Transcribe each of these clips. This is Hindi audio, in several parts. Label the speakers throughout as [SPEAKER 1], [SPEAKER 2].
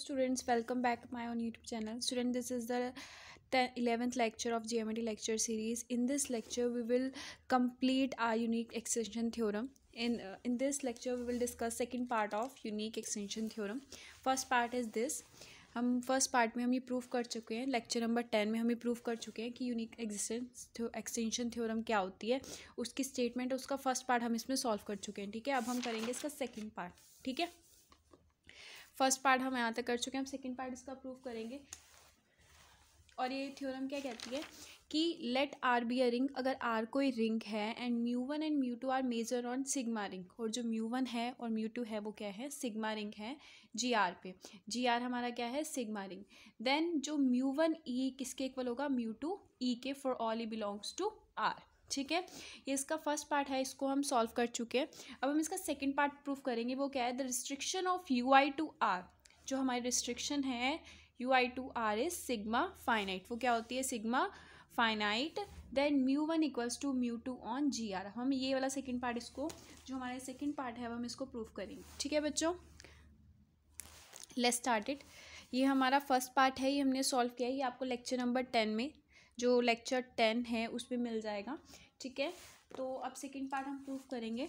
[SPEAKER 1] Students welcome back my on YouTube channel student this is the eleventh lecture of G M T lecture series in this lecture we will complete our unique extension theorem in in this lecture we will discuss second part of unique extension theorem first part is this हम फर्स्ट पार्ट में हम ये प्रूफ कर चुके हैं लेक्चर नंबर टेन में हम ये प्रूव कर चुके हैं कि यूनिक एक्सटेंस एक्सटेंशन थ्योरम क्या होती है उसकी स्टेटमेंट उसका फर्स्ट पार्ट हम इसमें सॉल्व कर चुके हैं ठीक है अब हम करेंगे इसका सेकेंड पार्ट ठीक है फर्स्ट पार्ट हम यहाँ तक कर चुके हैं हम सेकेंड पार्ट इसका प्रूव करेंगे और ये थ्योरम क्या कहती है कि let R be a ring अगर आर कोई रिंग है and mu one and mu to are measure on sigma ring और जो म्यू वन है और म्यू टू है वो क्या है सिग्मा रिंग है जी आर पे जी आर हमारा क्या है सिग्मा रिंग देन जो म्यू वन ई किसके इक्वल होगा म्यू टू ई के for all E belongs to R ठीक है ये इसका फर्स्ट पार्ट है इसको हम सॉल्व कर चुके हैं अब हम इसका सेकेंड पार्ट प्रूफ करेंगे वो क्या है the restriction of you I to R जो हमारी रिस्ट्रिक्शन है mu I to R is sigma finite वो क्या होती है sigma finite then mu one equals to mu two on G R हम ये वाला सेकेंड पार्ट इसको जो हमारा सेकेंड पार्ट है हम इसको प्रूफ करेंगे ठीक है बच्चों लेट्स स्टार्ट इट ये हमारा फर्स्ट पार्ट है ये हमने सॉल्व किया है ये आपको लेक्चर नंबर टेन में जो लेक्चर टेन है उसमें मिल जाएगा ठीक है तो अब सेकेंड पार्ट हम प्रूव करेंगे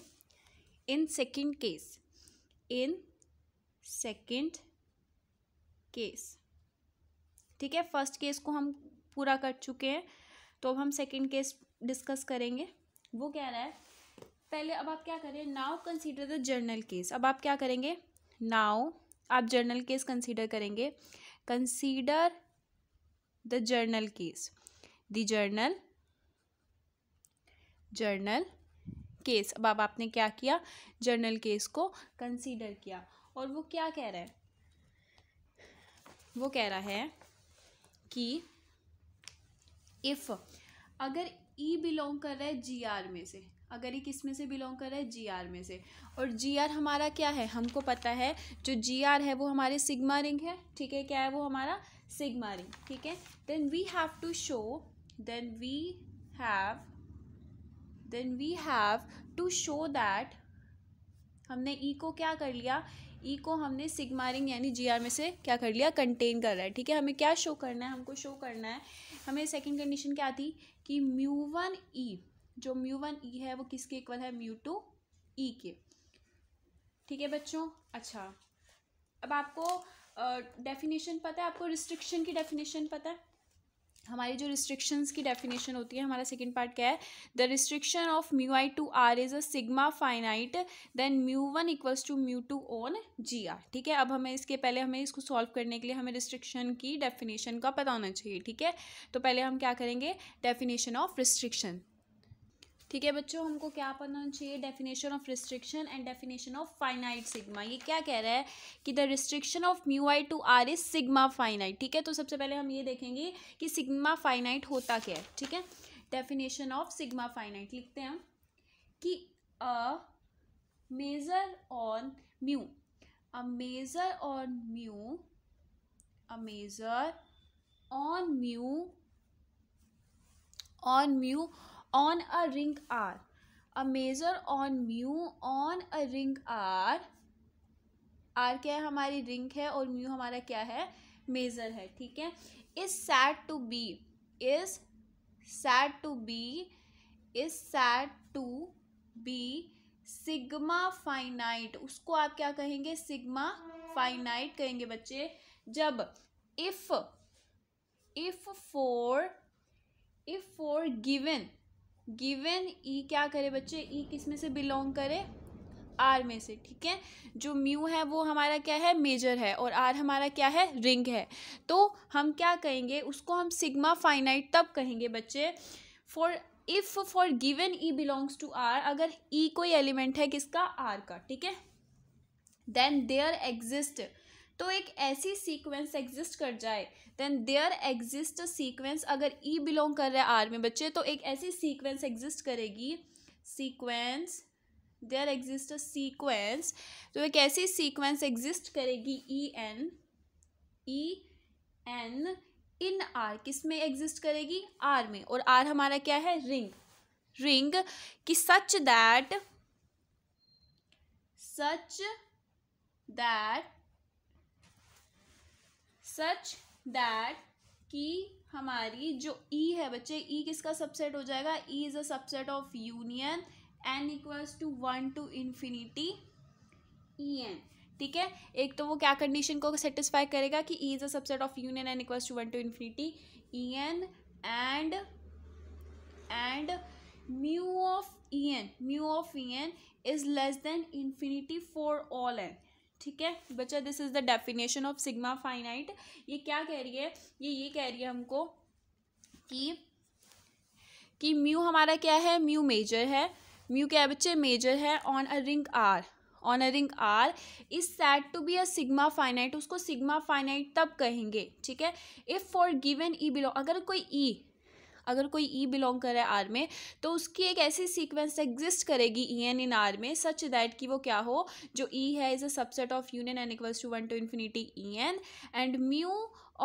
[SPEAKER 1] in second case in second case ठीक है फर्स्ट केस को हम पूरा कर चुके हैं तो अब हम सेकेंड केस डिस्कस करेंगे वो कह रहा है पहले अब आप क्या करें now consider the general case अब आप क्या करेंगे नाउ आप जर्नल केस कंसीडर करेंगे consider the general case the general general case अब अब आपने क्या किया जर्नल केस को कंसीडर किया और वो क्या कह रहा है वो कह रहा है कि इफ़ अगर ई e बिलोंग कर रहा है जी आर में से अगर ये e किस में से बिलोंग कर रहा है जी आर में से और जी आर हमारा क्या है हमको पता है जो जी आर है वो हमारे सिग्मा रिंग है ठीक है क्या है वो हमारा सिग्मा रिंग ठीक है then we have to show then we have then we have to show that हमने ई e को क्या कर लिया ई e को हमने सिगमा रिंग यानी जी आर में से क्या कर लिया कंटेन कर रहा है ठीक है हमें क्या शो करना है हमको शो करना है हमें सेकेंड कंडीशन क्या थी कि म्यू वन ई जो म्यू वन ई है वो किसके इक्वल है म्यू टू ई के ठीक है बच्चों अच्छा अब आपको डेफिनेशन uh, पता है आपको रिस्ट्रिक्शन की डेफिनेशन पता है हमारी जो रिस्ट्रिक्शंस की डेफिनेशन होती है हमारा सेकंड पार्ट क्या है the restriction of mu I to R is a sigma finite then mu one equals to mu two on G R ठीक है अब हमें इसके पहले हमें इसको सॉल्व करने के लिए हमें रिस्ट्रिक्शन की डेफिनेशन का पता होना चाहिए ठीक है तो पहले हम क्या करेंगे डेफिनेशन ऑफ रिस्ट्रिक्शन ठीक है बच्चों हमको क्या पढ़ना चाहिए definition of restriction and definition of finite sigma ये क्या कह रहा है कि the restriction of mu I to R is sigma finite ठीक है तो सबसे पहले हम ये देखेंगे कि सिग्मा फाइनाइट होता क्या है ठीक है डेफिनेशन ऑफ सिग्मा फाइनाइट लिखते हैं कि a measure on mu a measure on mu a measure on mu on mu on a ring R a measure on mu on a ring R R क्या है हमारी रिंग है और म्यू हमारा क्या है मेज़र है ठीक है is said to be is said to be is said to be sigma finite उसको आप क्या कहेंगे सिग्मा फाइनाइट कहेंगे बच्चे जब if if for if for given given E क्या करे बच्चे ई किस में से बिलोंग करे आर में से ठीक है जो म्यू है वो हमारा क्या है मेजर है और आर हमारा क्या है रिंग है तो हम क्या कहेंगे उसको हम सिग्मा फाइनाइट तब कहेंगे बच्चे for if for given E belongs to R अगर ई e कोई एलिमेंट है किसका आर का ठीक है देन देयर एग्जिस्ट तो एक ऐसी सीक्वेंस एग्जिस्ट कर जाए देन देयर एग्जिस्ट सीक्वेंस अगर ई e बिलोंग कर रहा है आर में बच्चे तो एक ऐसी सीक्वेंस एग्जिस्ट करेगी सीक्वेंस देयर एग्जिस्ट सीक्वेंस तो एक ऐसी सीक्वेंस एग्जिस्ट करेगी E N E N in R किस में एग्जिस्ट करेगी आर में और आर हमारा क्या है रिंग रिंग कि such that such that such that कि हमारी जो ई e है बच्चे ई e किसका सबसेट हो जाएगा E is a subset of union N equals to one to infinity E N ठीक है एक तो वो क्या कंडीशन को सेटिस्फाई करेगा कि E is a subset of union N equals to one to infinity E N and and mu of E N mu of E N is less than infinity for all N ठीक है बच्चा this is the definition of sigma finite ये क्या कह रही है ये ये कह रही है हमको कि कि म्यू हमारा क्या है म्यू मेजर है म्यू क्या है बच्चे मेजर है on a ring R ring R is set to be a sigma finite उसको सिग्मा फाइनाइट तब कहेंगे ठीक है if for given E belong अगर कोई ई e, अगर कोई ई e बिलोंग कर रहा है आर में तो उसकी एक ऐसी सीक्वेंस एग्जिस्ट करेगी ई एन इन आर में सच दैट कि वो क्या हो जो ई e है is a subset of union N equals to one to infinity E N and mu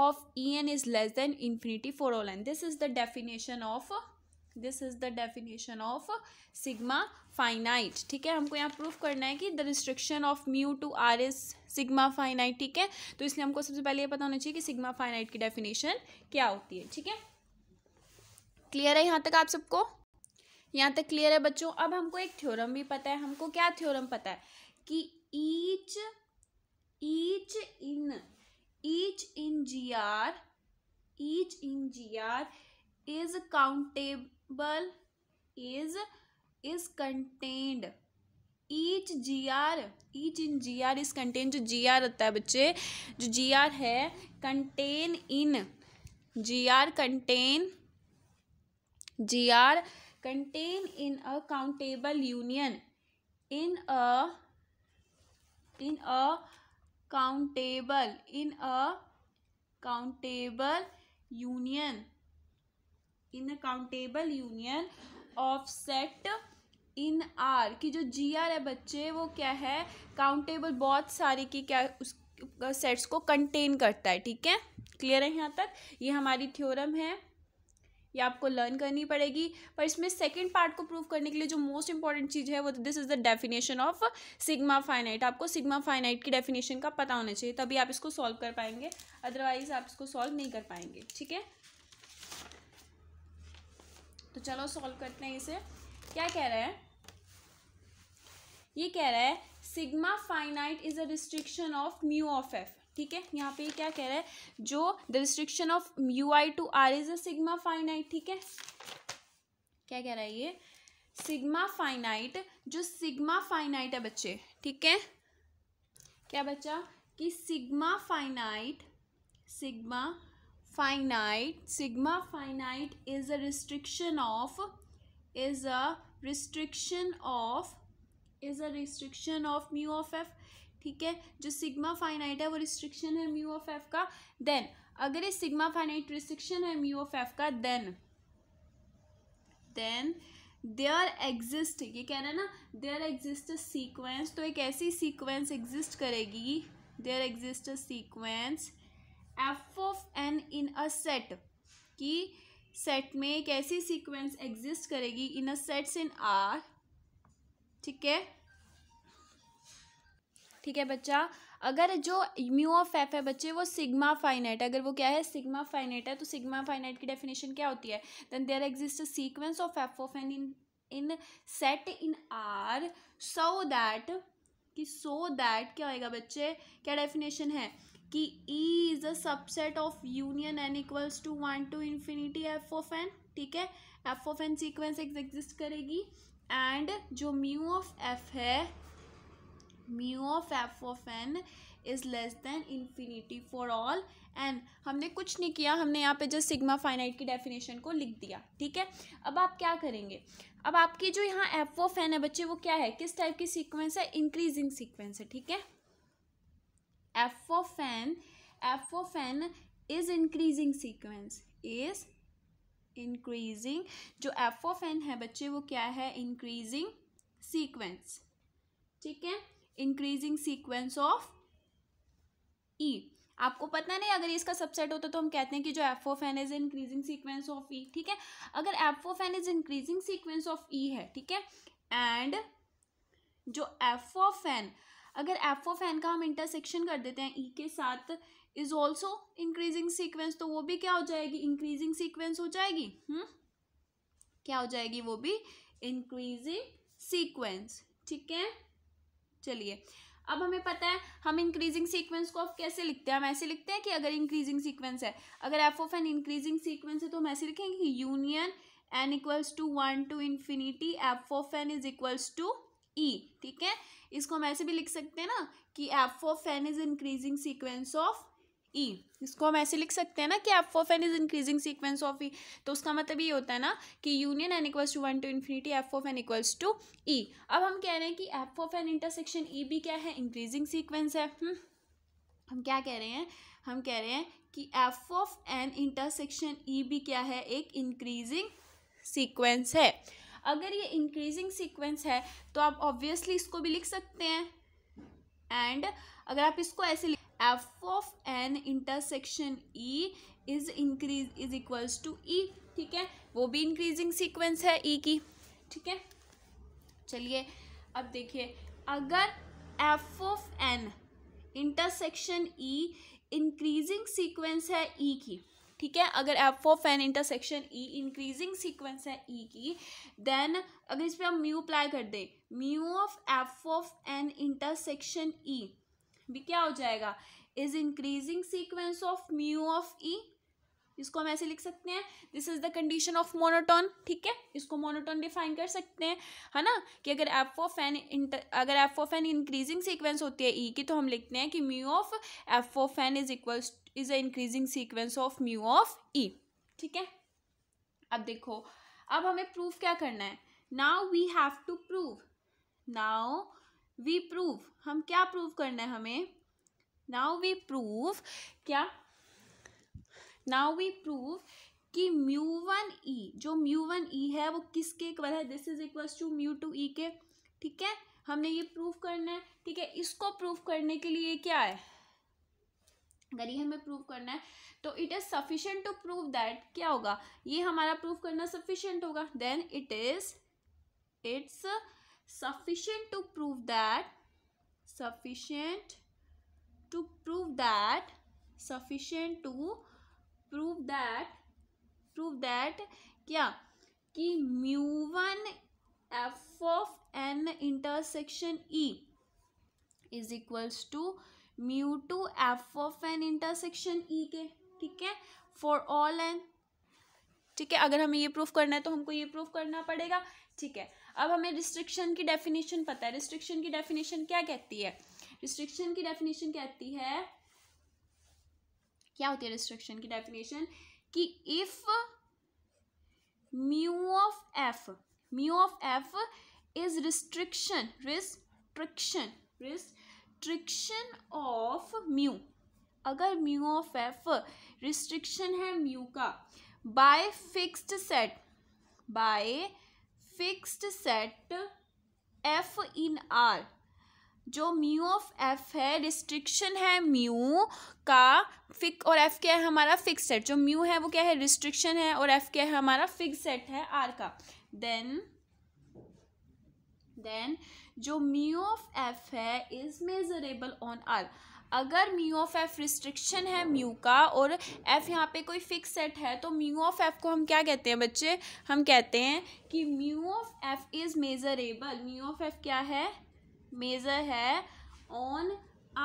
[SPEAKER 1] of E N is less than infinity for all N this is the definition of this is the definition of sigma finite ठीक है हमको यहाँ प्रूफ करना है कि the restriction of mu to R is sigma finite ठीक है तो इसलिए हमको सबसे पहले ये पता होना चाहिए कि सिग्मा फाइनाइट की डेफिनेशन क्या होती है ठीक है क्लियर है यहाँ तक आप सबको यहाँ तक क्लियर है बच्चों अब हमको एक थ्योरम भी पता है हमको क्या थ्योरम पता है कि each each in each in G R each in G R is countable is is contained each G R each in G R is contain जो जी आर होता है बच्चे जो जी आर है contain in G R contain G R contain in a countable union in a in a countable in a countable union in a countable union of set in R की जो जी आर है बच्चे वो क्या है काउंटेबल बहुत सारी की क्या उस सेट्स को कंटेन करता है ठीक है क्लियर है यहाँ तक ये हमारी थ्योरम है ये आपको लर्न करनी पड़ेगी पर इसमें सेकेंड पार्ट को प्रूव करने के लिए जो मोस्ट इंपॉर्टेंट चीज़ है वो this is the definition of sigma finite आपको सिग्मा फाइनाइट की डेफिनेशन का पता होना चाहिए तभी आप इसको सॉल्व कर पाएंगे अदरवाइज आप इसको सॉल्व नहीं कर पाएंगे ठीक है तो चलो सॉल्व करते हैं इसे क्या कह रहा है ये कह रहा है sigma finite is a restriction of mu of F ठीक है यहाँ पे क्या कह रहा है जो the restriction of you I to R is a sigma finite ठीक है क्या कह रहा है ये सिग्मा फाइनाइट जो सिग्मा फाइनाइट है बच्चे ठीक है क्या बच्चा कि sigma finite sigma finite sigma finite is a restriction of is a restriction of is a restriction of mu of F ठीक है जो सिग्मा फाइनाइट है वो रिस्ट्रिक्शन है म्यू ऑफ एफ का देन अगर ये सिग्मा फाइनाइट रिस्ट्रिक्शन है म्यू ऑफ एफ का देन देन देयर एग्जिस्ट ये कह रहे है ना देयर एग्जिस्ट सीक्वेंस तो एक ऐसी सीक्वेंस एग्जिस्ट करेगी there exist sequence F of N in a set कि सेट में एक ऐसी सीक्वेंस एग्जिस्ट करेगी इन अ सेट्स इन आर ठीक है ठीक है बच्चा अगर जो म्यू ऑफ एफ है बच्चे वो सिग्मा फाइनाइट अगर वो क्या है सिग्मा फाइनाइट है तो सिग्मा फाइनाइट की डेफिनेशन क्या होती है then there exist sequence of F of N in in set in R so that कि सो दैट क्या होएगा बच्चे क्या डेफिनेशन है कि E is a subset of union N equals to one to infinity F of N ठीक है F of N sequence exist करेगी एंड जो म्यू ऑफ एफ है mu of F of N is less than infinity for all N हमने कुछ नहीं किया हमने यहाँ पे जस्ट सिग्मा फाइनाइट की डेफिनेशन को लिख दिया ठीक है अब आप क्या करेंगे अब आपकी जो यहाँ एफ ऑफ एन है बच्चे वो क्या है किस टाइप की सीक्वेंस है इंक्रीजिंग सीक्वेंस है ठीक है F of N F of N is increasing sequence is increasing जो एफ ऑफ एन है बच्चे वो क्या है इंक्रीजिंग सीक्वेंस ठीक है इंक्रीजिंग सीक्वेंस ऑफ ई आपको पता नहीं अगर इसका सबसेट होता तो हम कहते हैं कि जो F N is increasing sequence of E ठीक है अगर F N is increasing sequence of E है ठीक है एंड जो एफ एन अगर एफ एन का हम इंटरसेक्शन कर देते हैं ई e के साथ इज ऑल्सो इंक्रीजिंग सीक्वेंस तो वो भी क्या हो जाएगी इंक्रीजिंग सीक्वेंस हो जाएगी हम्म क्या हो जाएगी वो भी इंक्रीजिंग सीक्वेंस ठीक है चलिए अब हमें पता है हम इंक्रीजिंग सीक्वेंस को कैसे लिखते हैं हम ऐसे लिखते हैं कि अगर इंक्रीजिंग सीक्वेंस है अगर F of N increasing sequence है तो हम ऐसे लिखेंगे कि union N equals to one to infinity F of N is equals to E ठीक है इसको हम ऐसे भी लिख सकते हैं ना कि F of N is increasing sequence of E e. इसको हम ऐसे लिख सकते हैं ना कि F of N is increasing sequence of E तो उसका मतलब ये होता है ना कि union N equals to one to infinity F of N equals to E अब हम कह रहे हैं कि F of N intersection E भी क्या है इंक्रीजिंग सीक्वेंस है हुँ? हम्म। हम क्या कह रहे हैं हम कह रहे हैं कि F of N intersection E भी क्या है एक इंक्रीजिंग सीक्वेंस है अगर ये इंक्रीजिंग सीक्वेंस है तो आप ऑब्वियसली इसको भी लिख सकते हैं एंड अगर आप इसको ऐसे लिख F of N intersection E is increase is equals to E ठीक है वो भी इंक्रीजिंग सीक्वेंस है ई e की ठीक है चलिए अब देखिए अगर F of N intersection E increasing sequence है ई e की ठीक है अगर F of N intersection E increasing sequence है ई e की देन अगर इस पर हम म्यू अप्लाई कर दें mu of F of N intersection E e भी क्या हो जाएगा is increasing sequence of mu of E इसको हम ऐसे लिख सकते हैं this is the condition of monotone ठीक है इसको मोनोटोन डिफाइन कर सकते हैं है ना कि अगर एफ ऑफ एन अगर F of N increasing sequence होती है ई e की तो हम लिखते हैं कि mu of F of N is equal is a increasing sequence of mu of E ठीक है अब देखो अब हमें प्रूफ क्या करना है now we have to prove now we prove हम क्या प्रूव करना है हमें नाउ वी प्रूव क्या नाउ वी प्रूव कि म्यू वन ई जो म्यू वन ई है वो किसके इक्वल है this is equal to mu two E के ठीक है हमने ये प्रूव करना है ठीक है इसको प्रूव करने के लिए क्या है अगर ये हमें प्रूव करना है तो it is sufficient to prove that क्या होगा ये हमारा प्रूव करना सफिशियंट होगा then it is it's sufficient to prove that sufficient to prove that sufficient to prove that prove that क्या कि mu one F of N intersection E is equals to mu two F of N intersection E के ठीक है फॉर ऑल एन ठीक है अगर हमें ये प्रूफ करना है तो हमको ये प्रूफ करना पड़ेगा ठीक है अब हमें रिस्ट्रिक्शन की डेफिनेशन पता है रिस्ट्रिक्शन की डेफिनेशन क्या कहती है रिस्ट्रिक्शन की डेफिनेशन कहती है क्या होती है रिस्ट्रिक्शन की डेफिनेशन कि if mu of F mu of F is restriction restriction restriction of mu अगर म्यू ऑफ एफ रिस्ट्रिक्शन है म्यू का by fixed set by fixed set F in R जो म्यू ऑफ एफ है रिस्ट्रिक्शन है म्यू का फिक और एफ क्या है हमारा फिक्स सेट जो म्यू है वो क्या है रिस्ट्रिक्शन है और एफ क्या है हमारा फिक्स सेट है आर का देन देन जो म्यू ऑफ एफ है इज मेजरेबल ऑन आर अगर म्यू ऑफ एफ रिस्ट्रिक्शन है म्यू का और एफ यहाँ पे कोई फिक्स सेट है तो म्यू ऑफ एफ को हम क्या कहते हैं बच्चे हम कहते हैं कि mu of F is measurable mu of F क्या है मेज़र है on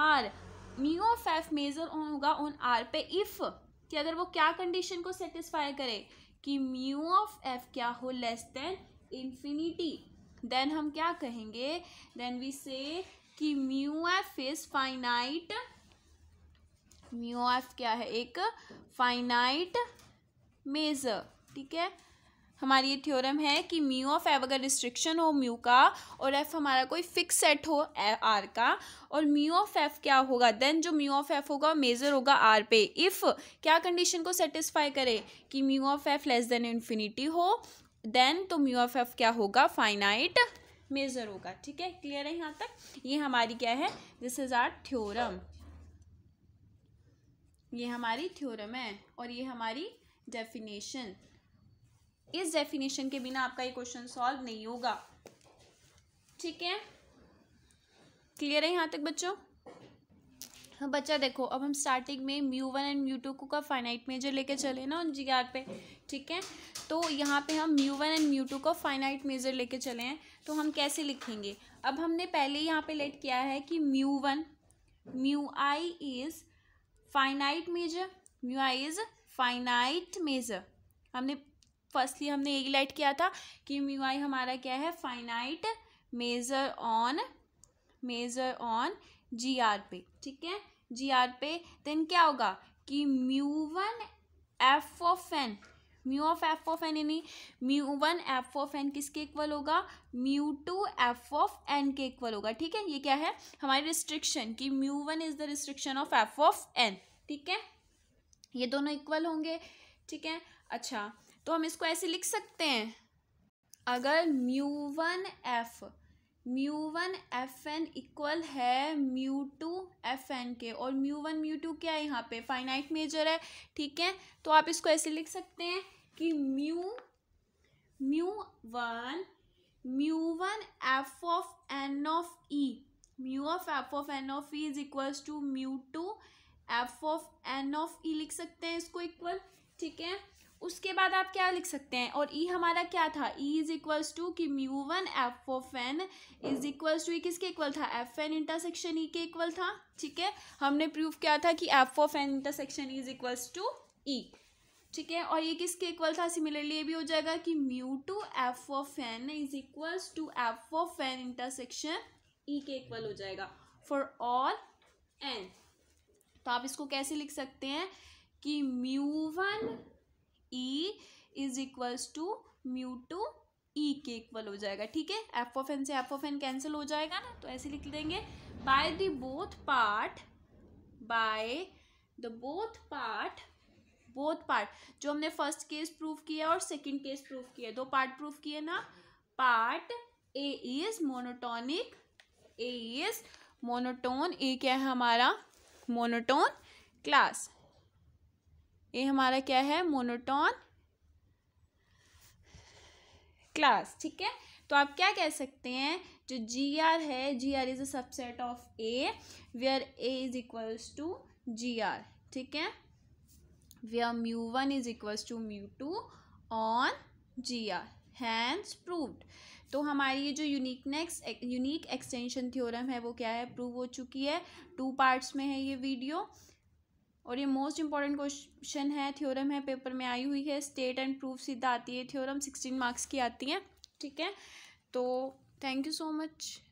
[SPEAKER 1] R mu of F measure होगा ऑन आर पे इफ़ कि अगर वो क्या कंडीशन को सेटिस्फाई करे कि म्यू ऑफ एफ क्या हो लेस देन इन्फिनिटी देन हम क्या कहेंगे देन वी से कि mu F is finite mu F क्या है एक फाइनाइट मेजर ठीक है हमारी ये थ्योरम है कि म्यू ऑफ एफ अगर रिस्ट्रिक्शन हो म्यू का और एफ हमारा कोई फिक्स सेट हो आर का और म्यू ऑफ एफ क्या होगा देन जो म्यू ऑफ एफ होगा मेजर होगा आर पे इफ़ क्या कंडीशन को सेटिस्फाई करे कि mu of F less than infinity हो देन तो म्यू ऑफ एफ क्या होगा फाइनाइट मेज़र होगा ठीक है क्लियर है यहाँ तक ये हमारी क्या है दिस इज़ आर थ्योरम ये हमारी थ्योरम है और ये हमारी डेफिनेशन इस डेफिनेशन के बिना आपका ये क्वेश्चन सॉल्व नहीं होगा ठीक है क्लियर है यहाँ तक बच्चों बच्चा देखो अब हम स्टार्टिंग में mu one and mu two को का फाइनाइट मेजर लेके चले ना उन जी आर पे ठीक है तो यहाँ पे हम mu one and mu two का फाइनाइट मेजर लेके चले हैं तो हम कैसे लिखेंगे अब हमने पहले यहाँ पे लेट किया है कि mu one mu I is finite measure mu I is finite measure हमने फर्स्टली हमने यही लाइट किया था कि म्यू आई हमारा क्या है finite measure on measure on G R पे ठीक है जी आर पे देन क्या होगा कि mu one F of N mu of F of N यानी mu one F of N किसके इक्वल होगा mu two F of N के इक्वल होगा ठीक है ये क्या है हमारी रिस्ट्रिक्शन कि mu one is the restriction of F of N ठीक है ये दोनों इक्वल होंगे ठीक है अच्छा तो हम इसको ऐसे लिख सकते हैं अगर mu one F mu one F N equal है म्यू टू एफ एन के और म्यू वन म्यू टू क्या है यहाँ पे फाइनाइट मेजर है ठीक है तो आप इसको ऐसे लिख सकते हैं कि mu mu one mu one F of N of E mu of F of N of E is equals to mu two F of N of E लिख सकते हैं इसको इक्वल ठीक है उसके बाद आप क्या लिख सकते हैं और ई हमारा क्या था ई इज इक्वल्स टू कि mu one F of N is equals to E किसके इक्वल था एफ एन इंटरसेक्शन ई के इक्वल था ठीक है हमने प्रूव किया था कि F of N intersection is equals to E ठीक है और ये किसके इक्वल था सिमिलरली ये भी हो जाएगा कि mu two F of N is equals to F of N intersection E के इक्वल हो जाएगा फॉर ऑल एन तो आप इसको कैसे लिख सकते हैं कि mu one E is equals to mu two E के इक्वल हो जाएगा ठीक है एफ ऑफ एन से एफ ऑफ एन कैंसिल हो जाएगा ना तो ऐसे लिख देंगे by the both part by the both part both part जो हमने फर्स्ट केस प्रूफ किया और सेकंड केस प्रूफ किया दो पार्ट प्रूफ किए ना part A is monotonic A is monotone A क्या है हमारा मोनोटोन क्लास ए हमारा क्या है मोनोटोन क्लास ठीक है तो आप क्या कह सकते हैं जो जी आर है G R is a subset of A where A is equals to G R ठीक है where mu1 is equals to mu2 on GR hence proved तो हमारी ये जो यूनिकनेक्स यूनिक एक्सटेंशन थ्योरम है वो क्या है प्रूव हो चुकी है टू पार्ट्स में है ये वीडियो और ये मोस्ट इंपॉर्टेंट क्वेश्चन है थ्योरम है पेपर में आई हुई है स्टेट एंड प्रूफ सीधा आती है थ्योरम सिक्सटीन मार्क्स की आती है ठीक है तो थैंक यू सो मच